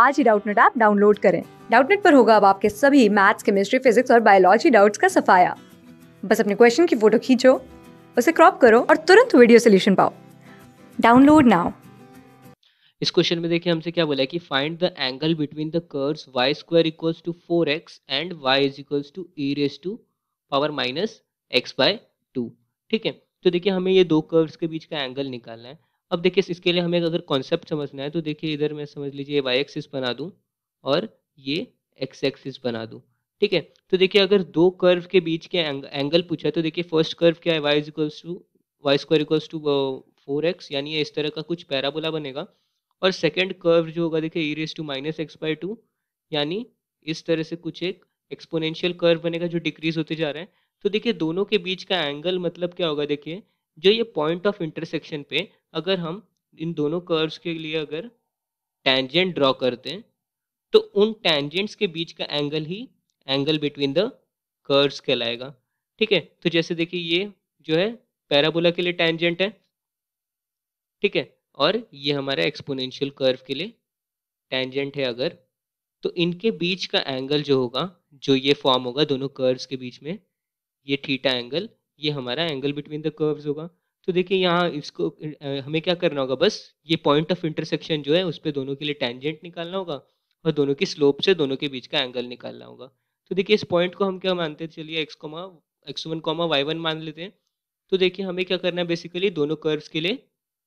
आज ही Doubtnut app download करें डाउटनेट पर होगा अब आपके सभी मैथ्स केमिस्ट्री फिजिक्स और बायोलॉजी डाउट्स का सफाया बस अपने क्वेश्चन की फोटो खींचो उसे क्रॉप करो और तुरंत वीडियो सोल्यूशन पाओ डाउनलोड नाउ इस क्वेश्चन में देखिए हमसे क्या बोला है कि find the angle between the curves y square equals to four x and y is equals to e raise to power minus x by two ठीक है तो देखिए हमें ये दो कर्व्स के बीच का एंगल निकालना है अब देखिए इसके लिए हमें अगर कॉन्सेप्ट समझना है तो देखिए इधर मैं समझ लीजिए ये वाई एक्सिस बना दूँ और ये एक्स एक्सिस बना दूँ ठीक है तो देखिए अगर दो कर्व के बीच के एंग, एंगल पूछा है तो देखिए फर्स्ट कर्व क्या है y equals to y square equals to four x यानी इस तरह का कुछ पैराबोला बनेगा और सेकेंड कर्व जो होगा देखिए e raise to minus x by two यानी इस तरह से कुछ एक एक्सपोनेंशियल कर्व बनेगा जो डिक्रीज होते जा रहे हैं तो देखिए दोनों के बीच का एंगल मतलब क्या होगा देखिए जो ये पॉइंट ऑफ इंटरसेक्शन पे अगर हम इन दोनों कर्व्स के लिए अगर टेंजेंट ड्रॉ करते हैं तो उन टेंजेंट्स के बीच का एंगल ही एंगल बिटवीन द कर्व्स कहलाएगा ठीक है तो जैसे देखिए ये जो है पैराबोला के लिए टेंजेंट है ठीक है और ये हमारा एक्सपोनेंशियल कर्व के लिए टेंजेंट है अगर तो इनके बीच का एंगल जो होगा जो ये फॉर्म होगा दोनों कर्व्स के बीच में ये थीटा एंगल ये हमारा एंगल बिटवीन द कर्व्स होगा तो देखिए यहाँ इसको हमें क्या करना होगा बस ये पॉइंट ऑफ इंटरसेक्शन जो है उस पर दोनों के लिए टेंजेंट निकालना होगा और दोनों की स्लोप से दोनों के बीच का एंगल निकालना होगा तो देखिए इस पॉइंट को हम क्या मानते हैं चलिए x comma x one comma y one मान लेते हैं तो देखिए हमें क्या करना है बेसिकली दोनों कर्व्स के लिए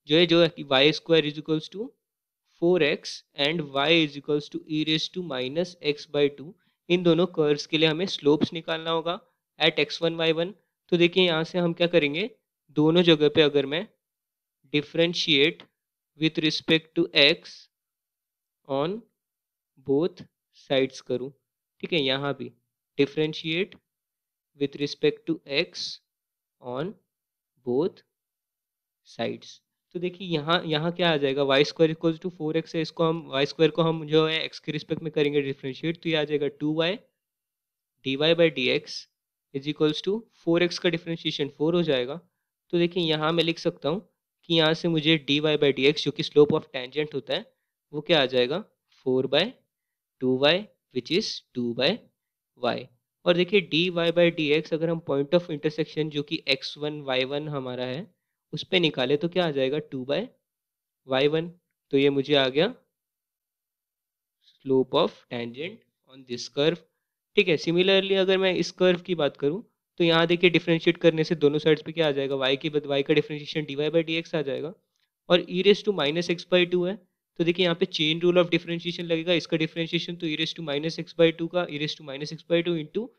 जो है जो y square is equals to four x and y is equals to e raise to minus x by two इन दोनों कर्व्स के लिए हमें स्लोप्स निकालना होगा at x one y one तो देखिए यहाँ से हम क्या करेंगे दोनों जगह पे अगर मैं differentiate with respect to x on both sides करूं ठीक है यहाँ भी differentiate with respect to x on both sides तो देखिए यहाँ यहाँ क्या आ जाएगा y square equals to four x है इसको हम वाई स्क्वायर को हम जो है एक्स के रिस्पेक्ट में करेंगे डिफ्रेंशिएट तो ये आ जाएगा two y d y by d x is equals to four x का डिफ्रेंशिएशन फोर हो जाएगा तो देखिए यहाँ मैं लिख सकता हूँ कि यहाँ से मुझे d y by d x जो कि स्लोप ऑफ टेंजेंट होता है वो क्या आ जाएगा four by two y which is two by y और देखिए d y by d x अगर हम पॉइंट ऑफ इंटरसेक्शन जो कि एक्स वन वाई वन हमारा है उस पर निकाले तो क्या आ जाएगा टू बाय वाई वन तो ये मुझे आ गया slope of tangent on this curve ठीक है सिमिलरली अगर मैं इस कर्व की बात करूँ तो यहाँ देखिए डिफ्रेंशिएट करने से दोनों साइड्स पे क्या आ जाएगा वाई के बाद वाई का differentiation d y by d x आ जाएगा और e raise to minus x by two है तो देखिए यहाँ पे चेन रूल ऑफ डिफ्रेंशिएशन लगेगा इसका डिफ्रेंशिएशन तो e raise to minus x by two का e raise to minus x by two into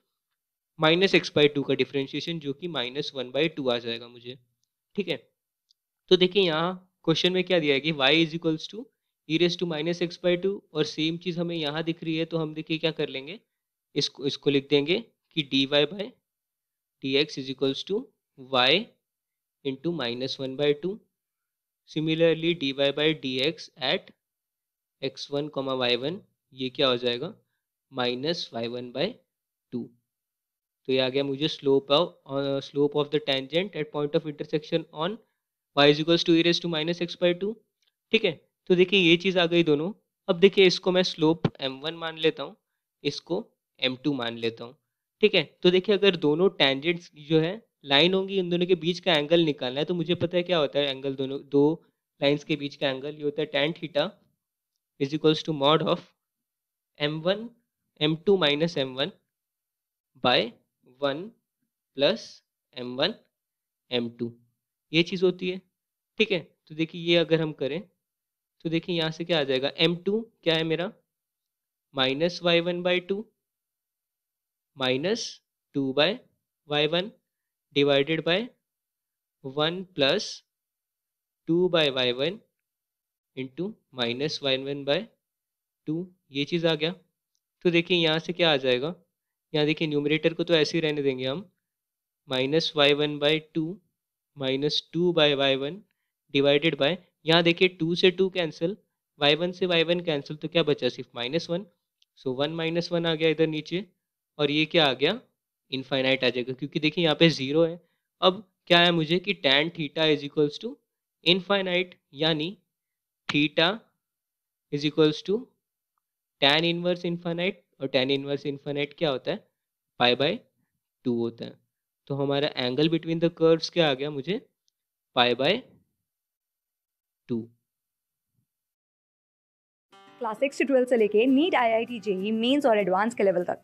minus x by two का डिफ्रेंशिएशन जो कि माइनस वन बाई टू आ जाएगा मुझे ठीक है तो देखिए यहाँ क्वेश्चन में क्या दिया है कि y is equals to e raise to minus x by two और सेम चीज़ हमें यहाँ दिख रही है तो हम देखिए क्या कर लेंगे इसको इसको लिख देंगे कि d y by t x is equals to y into minus one by two similarly d y by d x at x one comma y one ये क्या हो जाएगा minus y one by two तो ये आ गया मुझे slope of slope of the tangent at point of intersection on y is equals to e raise to minus x by two ठीक है तो देखिए ये चीज़ आ गई दोनों अब देखिए इसको मैं स्लोप एम वन मान लेता हूँ इसको एम टू मान लेता हूँ ठीक है तो देखिए अगर दोनों टेंजेंट्स जो है लाइन होंगी इन दोनों के बीच का एंगल निकालना है तो मुझे पता है क्या होता है एंगल दोनों दो लाइंस के बीच का एंगल ये होता है tan theta is equals to mod of m one m two minus m one by one plus m one m two ये चीज़ होती है ठीक है तो देखिए ये अगर हम करें तो देखिए यहाँ से क्या आ जाएगा एम टू क्या है मेरा minus y one by two minus two by y one divided by one plus two by y one into minus y one by two ये चीज़ आ गया तो देखिए यहाँ से क्या आ जाएगा यहाँ देखिए न्यूमरेटर को तो ऐसे ही रहने देंगे हम minus y one by two minus two by y one divided by यहाँ देखिए टू से टू कैंसिल वाई वन से वाई वन कैंसिल तो क्या बचा सिर्फ minus one so one minus one आ गया इधर नीचे और ये क्या आ गया इनफाइनाइट आ जाएगा क्योंकि देखिए यहाँ पे ज़ीरो है अब क्या है मुझे कि tan theta is equals to infinite यानी theta is equals to tan inverse infinite और टेन इनवर्स इनफाइनाइट क्या होता है पाई बाय टू होता है तो हमारा एंगल बिटवीन द कर्व्स क्या आ गया मुझे pi by two class six से ट्वेल्थ से लेके NEET I I T JEE mains और एडवांस के लेवल तक